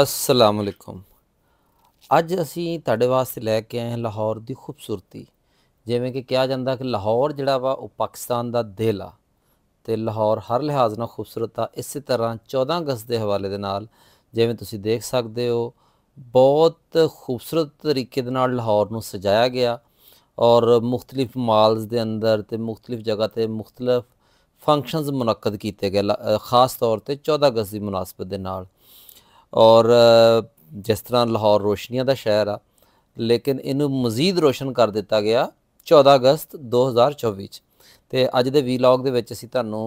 ਅਸਲਾਮ ਅਲੈਕੁਮ ਅੱਜ ਅਸੀਂ ਤੁਹਾਡੇ ਵਾਸਤੇ ਲੈ ਕੇ ਆਏ ਹਾਂ ਲਾਹੌਰ ਦੀ ਖੂਬਸੂਰਤੀ ਜਿਵੇਂ ਕਿ ਕਿਹਾ ਜਾਂਦਾ ਕਿ ਲਾਹੌਰ ਜਿਹੜਾ ਵਾ ਉਹ ਪਾਕਿਸਤਾਨ ਦਾ ਦਿਲ ਆ ਤੇ ਲਾਹੌਰ ਹਰ ਲਿਹਾਜ਼ ਨਾਲ ਖੂਬਸੂਰਤ ਆ ਇਸੇ ਤਰ੍ਹਾਂ 14 ਅਗਸਤ ਦੇ ਹਵਾਲੇ ਦੇ ਨਾਲ ਜਿਵੇਂ ਤੁਸੀਂ ਦੇਖ ਸਕਦੇ ਹੋ ਬਹੁਤ ਖੂਬਸੂਰਤ ਤਰੀਕੇ ਦੇ ਨਾਲ ਲਾਹੌਰ ਨੂੰ ਸਜਾਇਆ ਗਿਆ ਔਰ ਮੁxtਲਿਫ ਮਾਲਸ ਦੇ ਅੰਦਰ ਤੇ ਮੁxtਲਿਫ ਜਗ੍ਹਾ ਤੇ ਮੁxtਲਿਫ ਫੰਕਸ਼ਨਸ ਮੁਨਕਦ ਕੀਤੇ ਗਏ ਖਾਸ ਤੌਰ ਤੇ 14 ਅਗਸਤ ਦੀ ਮناسبت ਦੇ ਨਾਲ ਔਰ ਜਿਸ ਤਰ੍ਹਾਂ ਲਾਹੌਰ ਰੋਸ਼ਨੀਆਂ ਦਾ ਸ਼ਹਿਰ ਆ ਲੇਕਿਨ ਇਹਨੂੰ ਮਜ਼ੀਦ ਰੋਸ਼ਨ ਕਰ ਦਿੱਤਾ ਗਿਆ 14 ਅਗਸਤ 2024 ਚ ਤੇ ਅੱਜ ਦੇ ਵੀਲੌਗ ਦੇ ਵਿੱਚ ਅਸੀਂ ਤੁਹਾਨੂੰ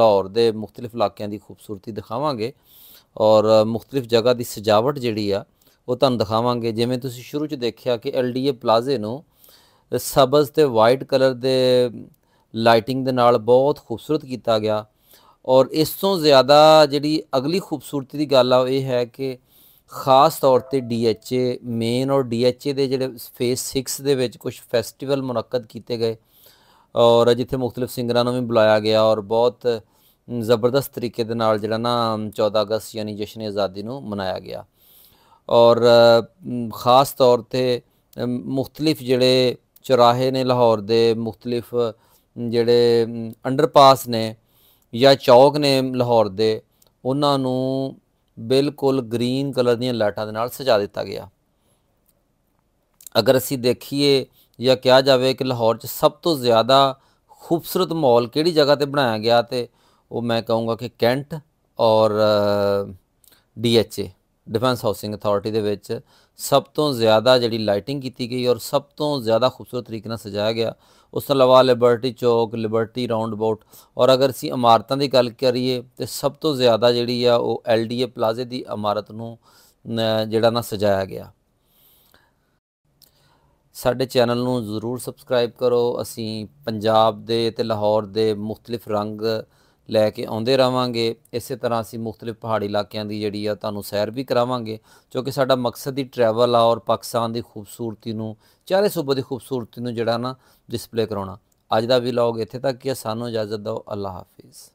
ਲਾਹੌਰ ਦੇ ਮੁxtਲਿਫ ਇਲਾਕਿਆਂ ਦੀ ਖੂਬਸੂਰਤੀ ਦਿਖਾਵਾਂਗੇ ਔਰ ਮੁxtਲਿਫ ਜਗ੍ਹਾ ਦੀ ਸਜਾਵਟ ਜਿਹੜੀ ਆ ਉਹ ਤੁਹਾਨੂੰ ਦਿਖਾਵਾਂਗੇ ਜਿਵੇਂ ਤੁਸੀਂ ਸ਼ੁਰੂ ਚ ਦੇਖਿਆ ਕਿ ਐਲਡੀਏ ਪਲਾਜ਼ੇ ਨੂੰ ਸਬਜ਼ ਤੇ ਵਾਈਟ ਕਲਰ ਦੇ ਲਾਈਟਿੰਗ ਦੇ ਨਾਲ ਬਹੁਤ ਖੂਬਸੂਰਤ ਕੀਤਾ ਗਿਆ ਔਰ ਇਸ ਤੋਂ ਜ਼ਿਆਦਾ ਜਿਹੜੀ ਅਗਲੀ ਖੂਬਸੂਰਤੀ ਦੀ ਗੱਲ ਆ ਉਹ ਇਹ ਹੈ ਕਿ ਖਾਸ ਤੌਰ ਤੇ ਡੀਐਚਏ ਮੇਨ ਔਰ ਡੀਐਚਏ ਦੇ ਜਿਹੜੇ ਫੇਸ 6 ਦੇ ਵਿੱਚ ਕੁਝ ਫੈਸਟੀਵਲ ਮੁਨਕਦ ਕੀਤੇ ਗਏ ਔਰ ਜਿੱਥੇ ਮੁxtਲਿਫ ਸਿੰਗਰਾਂ ਨੂੰ ਵੀ ਬੁਲਾਇਆ ਗਿਆ ਔਰ ਬਹੁਤ ਜ਼ਬਰਦਸਤ ਤਰੀਕੇ ਦੇ ਨਾਲ ਜਿਹੜਾ ਨਾ 14 ਅਗਸਤ ਯਾਨੀ ਜਸ਼ਨ ਆਜ਼ਾਦੀ ਨੂੰ ਮਨਾਇਆ ਗਿਆ ਔਰ ਖਾਸ ਤੌਰ ਤੇ ਮੁxtਲਿਫ ਜਿਹੜੇ ਚੌਰਾਹੇ ਨੇ ਲਾਹੌਰ ਦੇ ਮੁxtਲਿਫ ਜਿਹੜੇ ਅੰਡਰਪਾਸ ਨੇ ਜਾਂ ਚੌਕ ਨੇ ਲਾਹੌਰ ਦੇ ਉਹਨਾਂ ਨੂੰ ਬਿਲਕੁਲ ਗ੍ਰੀਨ ਕਲਰ ਦੀਆਂ ਲਾਈਟਾਂ ਦੇ ਨਾਲ ਸਜਾ ਦਿੱਤਾ ਗਿਆ ਅਗਰ ਅਸੀਂ ਦੇਖੀਏ ਜਾਂ ਕਿਹਾ ਜਾਵੇ ਕਿ ਲਾਹੌਰ 'ਚ ਸਭ ਤੋਂ ਜ਼ਿਆਦਾ ਖੂਬਸੂਰਤ ਮਾਹੌਲ ਕਿਹੜੀ ਜਗ੍ਹਾ ਤੇ ਬਣਾਇਆ ਗਿਆ ਤੇ ਉਹ ਮੈਂ ਕਹੂੰਗਾ ਕਿ ਕੈਂਟ ਔਰ ਡੀਐਚਏ ਡਿਫੈਂਸ ਹਾਊਸਿੰਗ ਅਥਾਰਟੀ ਦੇ ਵਿੱਚ ਸਭ ਤੋਂ ਜ਼ਿਆਦਾ ਜਿਹੜੀ ਲਾਈਟਿੰਗ ਕੀਤੀ ਗਈ ਔਰ ਸਭ ਤੋਂ ਜ਼ਿਆਦਾ ਖੂਬਸੂਰਤ ਤਰੀਕੇ ਨਾਲ ਸਜਾਇਆ ਗਿਆ ਉਸ ਤੋਂ ਇਲਾਵਾ liberty Chowk liberty roundabout ਔਰ ਅਗਰ ਅਸੀਂ ਇਮਾਰਤਾਂ ਦੀ ਗੱਲ ਕਰੀਏ ਤੇ ਸਭ ਤੋਂ ਜ਼ਿਆਦਾ ਜਿਹੜੀ ਆ ਉਹ ਐਲਡੀਏ ਪਲਾਜ਼ੇ ਦੀ ਇਮਾਰਤ ਨੂੰ ਜਿਹੜਾ ਨਾ ਸਜਾਇਆ ਗਿਆ ਸਾਡੇ ਚੈਨਲ ਨੂੰ ਜ਼ਰੂਰ ਸਬਸਕ੍ਰਾਈਬ ਕਰੋ ਅਸੀਂ ਪੰਜਾਬ ਦੇ ਤੇ ਲਾਹੌਰ ਦੇ ਮੁxtਲਿਫ ਰੰਗ ਲੈ ਕੇ ਆਉਂਦੇ ਰਵਾਂਗੇ ਇਸੇ ਤਰ੍ਹਾਂ ਅਸੀਂ ਮੁxtਲਿਫ ਪਹਾੜੀ ਇਲਾਕਿਆਂ ਦੀ ਜਿਹੜੀ ਆ ਤੁਹਾਨੂੰ ਸੈਰ ਵੀ ਕਰਾਵਾਂਗੇ ਕਿਉਂਕਿ ਸਾਡਾ ਮਕਸਦ ਹੀ ਟਰੈਵਲ ਆ ਔਰ ਪਾਕਿਸਤਾਨ ਦੀ ਖੂਬਸੂਰਤੀ ਨੂੰ ਚਾਰੇ ਸੂਬੇ ਦੀ ਖੂਬਸੂਰਤੀ ਨੂੰ ਜਿਹੜਾ ਨਾ ਡਿਸਪਲੇ ਕਰਾਉਣਾ ਅੱਜ ਦਾ ਵਲੌਗ ਇੱਥੇ ਤੱਕ ਕਿ ਸਾਨੂੰ ਇਜਾਜ਼ਤ ਦਿਓ ਅੱਲਾ ਹਾਫਿਜ਼